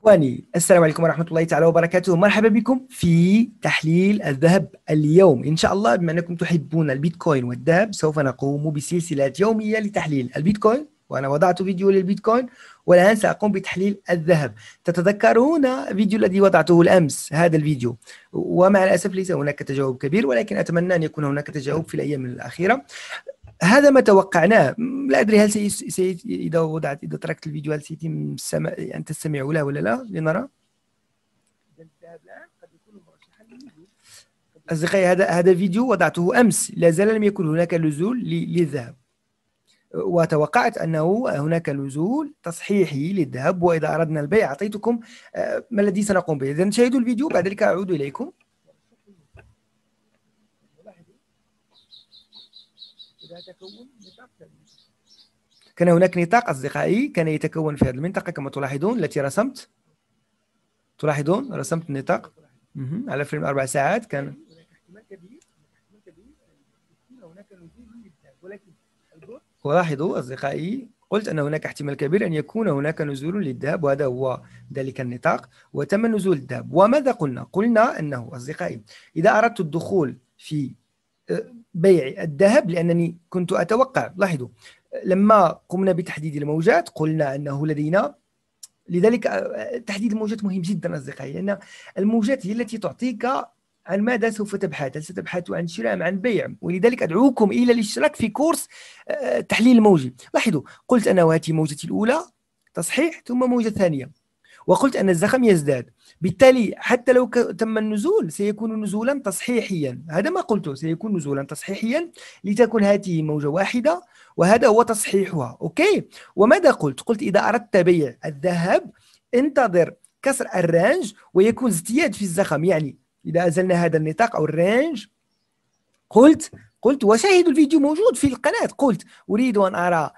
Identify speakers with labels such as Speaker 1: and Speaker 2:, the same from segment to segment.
Speaker 1: اخواني السلام عليكم ورحمه الله تعالى وبركاته مرحبا بكم في تحليل الذهب اليوم ان شاء الله بما انكم تحبون البيتكوين والذهب سوف نقوم بسلسله يوميه لتحليل البيتكوين وانا وضعت فيديو للبيتكوين والان ساقوم بتحليل الذهب تتذكرون فيديو الذي وضعته الامس هذا الفيديو ومع الاسف ليس هناك تجاوب كبير ولكن اتمنى ان يكون هناك تجاوب في الايام الاخيره هذا ما توقعناه لا ادري هل سي... سي... اذا وضعت اذا تركت الفيديو هل سيتم السم... ان يعني تستمع له ولا لا لنرى اصدقائي هذا هذا الفيديو وضعته امس لا زال لم يكن هناك لزول للذهب وتوقعت انه هناك لزول تصحيحي للذهب واذا اردنا البيع اعطيتكم آه، ما الذي سنقوم به اذا شاهدوا الفيديو بعد ذلك اعود اليكم تكون نطاق كان هناك نطاق أصدقائي كان يتكون في هذه المنطقة كما تلاحظون التي رسمت تلاحظون رسمت النطاق على فريم أربع ساعات كان ولاحظوا أصدقائي قلت أن هناك احتمال كبير أن يكون هناك نزول للذهب وهذا هو ذلك النطاق وتم نزول الذهب وماذا قلنا؟ قلنا أنه أصدقائي إذا أردت الدخول في آه، بيع الذهب لأنني كنت أتوقع لاحظوا لما قمنا بتحديد الموجات قلنا أنه لدينا لذلك آه، تحديد الموجات مهم جدا أصدقائي لأن الموجات هي التي تعطيك عن ماذا سوف تبحث هل ستبحث عن شراء ام عن بيع ولذلك أدعوكم إلى الاشتراك في كورس التحليل آه، الموجي لاحظوا قلت أنا وهاتي موجتي الأولى تصحيح ثم موجة ثانية وقلت أن الزخم يزداد بالتالي حتى لو تم النزول سيكون نزولا تصحيحيا هذا ما قلته سيكون نزولا تصحيحيا لتكون هذه موجة واحدة وهذا هو تصحيحها أوكي وماذا قلت؟ قلت إذا أردت بيع الذهب انتظر كسر الرانج ويكون ازدياد في الزخم يعني إذا أزلنا هذا النطاق أو الرانج قلت قلت وشاهدوا الفيديو موجود في القناة قلت أريد أن أرى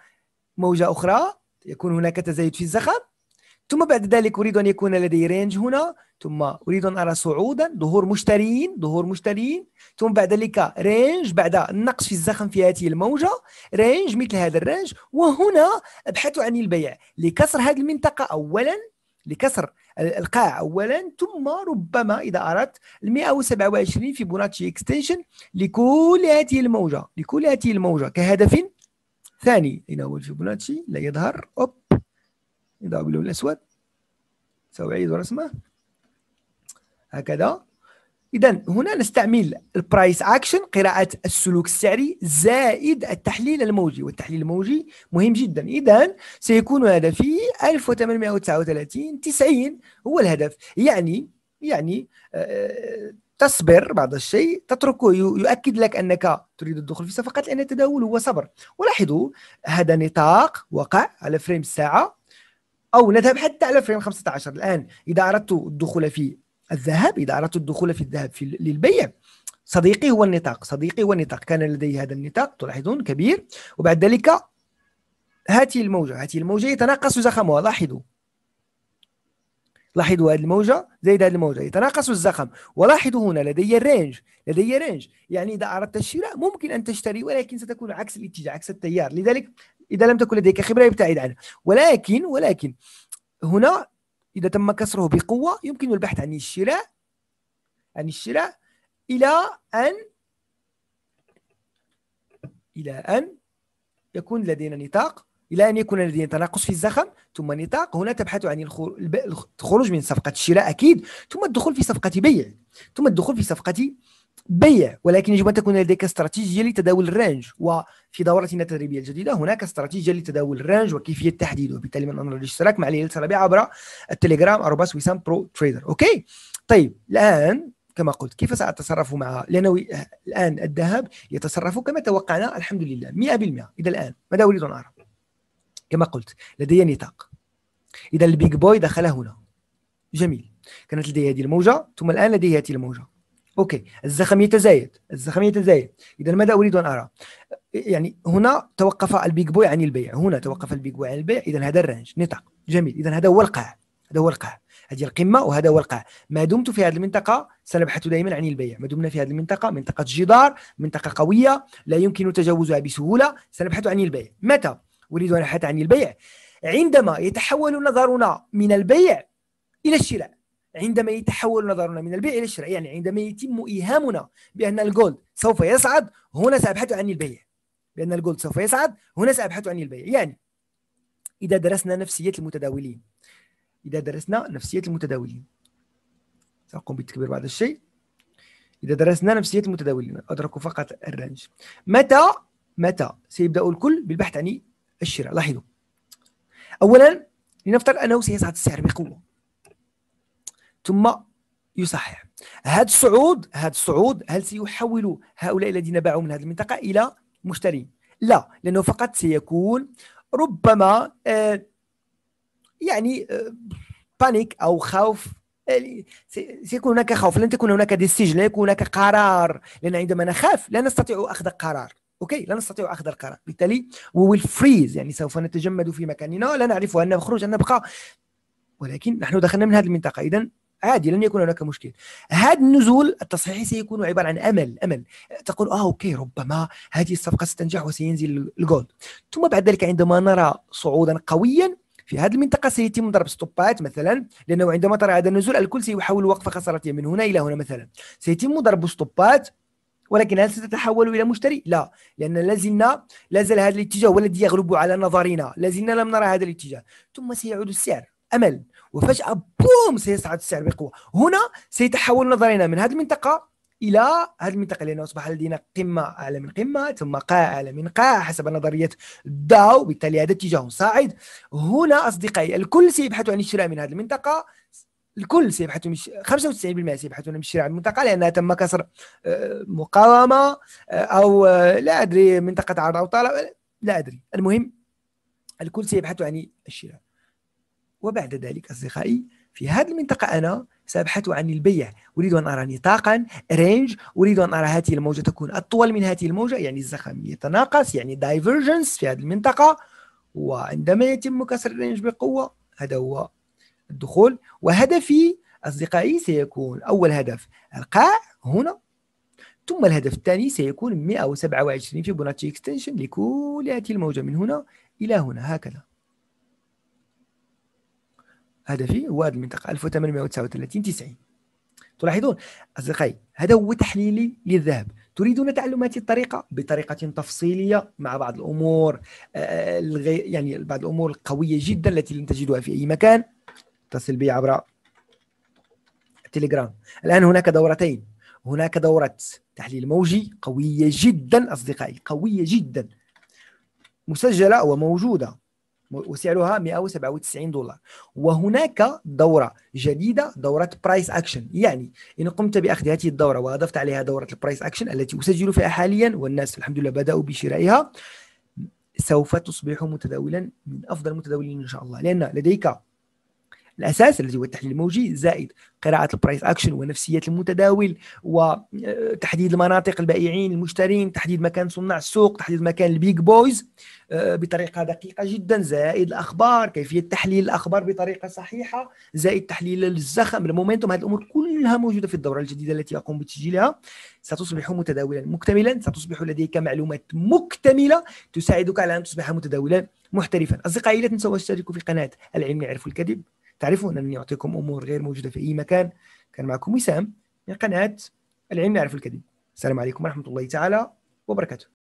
Speaker 1: موجة أخرى يكون هناك تزايد في الزخم ثم بعد ذلك أريد أن يكون لدي رينج هنا ثم أريد أن أرى صعودا ظهور مشترين ظهور مشترين ثم بعد ذلك رينج بعد النقص في الزخم في هذه الموجة رينج مثل هذا الرينج وهنا أبحث عن البيع لكسر هذه المنطقة أولا لكسر القاع اولا ثم ربما اذا اردت ال 127 فيبوناتشي اكستنشن لكل هذه الموجه لكل هذه الموجه كهدف ثاني هنا هو الفيبوناتشي لا يظهر اوب نضرب اللون الأسود تساوي عيد ورسمه هكذا إذا هنا نستعمل البرايس أكشن قراءة السلوك السعري زائد التحليل الموجي والتحليل الموجي مهم جدا إذا سيكون هدفي 1839 90 هو الهدف يعني يعني آه، تصبر بعض الشيء تتركه يؤكد لك انك تريد الدخول في صفقات لان التداول هو صبر ولاحظوا هذا نطاق وقع على فريم الساعه أو نذهب حتى على فريم 15 الآن إذا أردت الدخول في الذهب إذا أردت الدخول في الذهب في للبيع صديقي هو النطاق صديقي هو النطاق كان لدي هذا النطاق تلاحظون كبير وبعد ذلك هاتي الموجة هاتي الموجة يتناقص زخمها لاحظوا لاحظوا هذه الموجة زائد هذه الموجة يتناقص الزخم ولاحظوا هنا لدي الرينج لدي رينج يعني إذا أردت الشراء ممكن أن تشتري ولكن ستكون عكس الاتجاه عكس التيار لذلك اذا لم تكن لديك خبره ابتعد عنه ولكن ولكن هنا اذا تم كسره بقوه يمكن البحث عن الشراء عن الشراء الى ان الى ان يكون لدينا نطاق الى ان يكون لدينا تناقص في الزخم ثم نطاق هنا تبحث عن الخروج من صفقه الشراء اكيد ثم الدخول في صفقه بيع ثم الدخول في صفقه بيع ولكن يجب ان تكون لديك استراتيجيه لتداول الرينج وفي دورتنا التدريبيه الجديده هناك استراتيجيه لتداول الرينج وكيفيه تحديده وبالتالي من انرى الاشتراك مع ليله الربيع عبر التليجرام ارباس ويسام برو تريدر اوكي طيب الان كما قلت كيف ساتصرف مع لانه الان الذهب يتصرف كما توقعنا الحمد لله 100% اذا الان ماذا اريد ان ارى؟ كما قلت لدي نطاق اذا البيج بوي دخل هنا جميل كانت لدي هذه الموجه ثم الان لدي هذه الموجه اوكي الزخم يتزايد الزخم يتزايد اذا ماذا اريد ان ارى يعني هنا توقف البيج بوي عن البيع هنا توقف البيج بوي عن البيع اذا هذا الرنج نطاق جميل اذا هذا هو القاع هذا هو القاع هذه القمه وهذا هو القاع ما دمت في هذه المنطقه سنبحث دائما عن البيع ما دمنا في هذه المنطقه منطقه جدار منطقه قويه لا يمكن تجاوزها بسهوله سنبحث عن البيع متى اريد ان ابحث عن البيع عندما يتحول نظرنا من البيع الى الشراء عندما يتحول نظرنا من البيع الى الشراء يعني عندما يتم ايهامنا بان الجولد سوف يصعد هنا سابحث عن البيع بان الجولد سوف يصعد هنا سابحث عن البيع يعني اذا درسنا نفسيه المتداولين اذا درسنا نفسيه المتداولين ساقوم بتكبير بعض الشيء اذا درسنا نفسيه المتداولين ادركوا فقط الرنج متى متى سيبدا الكل بالبحث عن الشراء لاحظوا اولا لنفترض انه سيصعد السعر بقوه ثم يصحح هذا الصعود هذا الصعود هل سيحول هؤلاء الذين باعوا من هذه المنطقة إلى مشترين لا لأنه فقط سيكون ربما آه، يعني بانيك آه، أو خوف آه، سيكون هناك خوف لن تكون هناك ديسيجن لن يكون هناك قرار لان عندما نخاف لا نستطيع اخذ قرار اوكي لا نستطيع اخذ القرار بالتالي وي ويل فريز يعني سوف نتجمد في مكاننا لا نعرف ان نخرج ان نبقى ولكن نحن دخلنا من هذه المنطقه اذا عادي لن يكون هناك مشكل هذا النزول التصحيحي سيكون عبارة عن أمل أمل تقول آه أوكي ربما هذه الصفقة ستنجح وسينزل الجولد ثم بعد ذلك عندما نرى صعودا قويا في هذه المنطقة سيتم ضرب ستوبات مثلا لأنه عندما ترى هذا النزول الكل سيحاول وقف خسارته من هنا إلى هنا مثلا سيتم ضرب ستوبات ولكن هل ستتحول الى مشتري؟ لا لان لازلنا زال هذا الاتجاه هو الذي يغلب على نظرنا، لازلنا لم نرى هذا الاتجاه، ثم سيعود السعر امل وفجاه بوم سيصعد السعر بقوه هنا سيتحول نظرنا من هذه المنطقه الى هذه المنطقه لانه اصبح لدينا قمه اعلى من قمه ثم قاع اعلى من قاع حسب نظريه داو بالتالي هذا اتجاه صاعد هنا اصدقائي الكل سيبحث عن الشراء من هذه المنطقه الكل سيبحثون مش 95% سيبحثون عن الشراء من المنطقه لانها تم كسر آه، مقاومه آه، او آه، لا ادري منطقه عرض او طلب لا ادري المهم الكل سيبحث عن الشراء وبعد ذلك أصدقائي في هذه المنطقة أنا سأبحث عن البيع أريد أن أرى نطاقا رينج أريد أن أرى هذه الموجة تكون أطول من هذه الموجة يعني الزخم يتناقص يعني دايفرجنس في هذه المنطقة وعندما يتم كسر الرينج بقوة هذا هو الدخول وهدفي أصدقائي سيكون أول هدف القاع هنا ثم الهدف الثاني سيكون 127 في بوناتشي اكستنشن لكل هذه الموجة من هنا إلى هنا هكذا هدفي هو هذه المنطقه 1839 90 تلاحظون اصدقائي هذا هو تحليلي للذهب تريدون تعلم هذه الطريقه بطريقه تفصيليه مع بعض الامور آه، يعني بعض الامور القويه جدا التي لن تجدها في اي مكان اتصل بي عبر تليجرام الان هناك دورتين هناك دوره تحليل موجي قويه جدا اصدقائي قويه جدا مسجله وموجوده وسعرها 197 دولار وهناك دورة جديدة دورة برايس اكشن يعني إن قمت بأخذ هذه الدورة وأضفت عليها دورة البرايس اكشن التي أسجل فيها حاليا والناس الحمد لله بدأوا بشرائها سوف تصبح متداولا من أفضل المتداولين إن شاء الله لأن لديك الاساس الذي هو التحليل الموجي زائد قراءه البرايس اكشن ونفسيه المتداول وتحديد آه، المناطق البائعين المشترين تحديد مكان صناع السوق تحديد مكان البيج بويز آه، بطريقه دقيقه جدا زائد الاخبار كيفيه تحليل الاخبار بطريقه صحيحه زائد تحليل الزخم المومنتوم هذه الامور كلها موجوده في الدوره الجديده التي اقوم بتسجيلها ستصبح متداولا مكتملا ستصبح لديك معلومات مكتمله تساعدك على ان تصبح متداولا محترفا اصدقائي لا تنسوا تشتركوا في قناه العلم يعرف الكذب تعرفون أنني أعطيكم أمور غير موجودة في أي مكان كان معكم وسام من قناة العلم يعرف الكذب السلام عليكم ورحمة الله تعالى وبركاته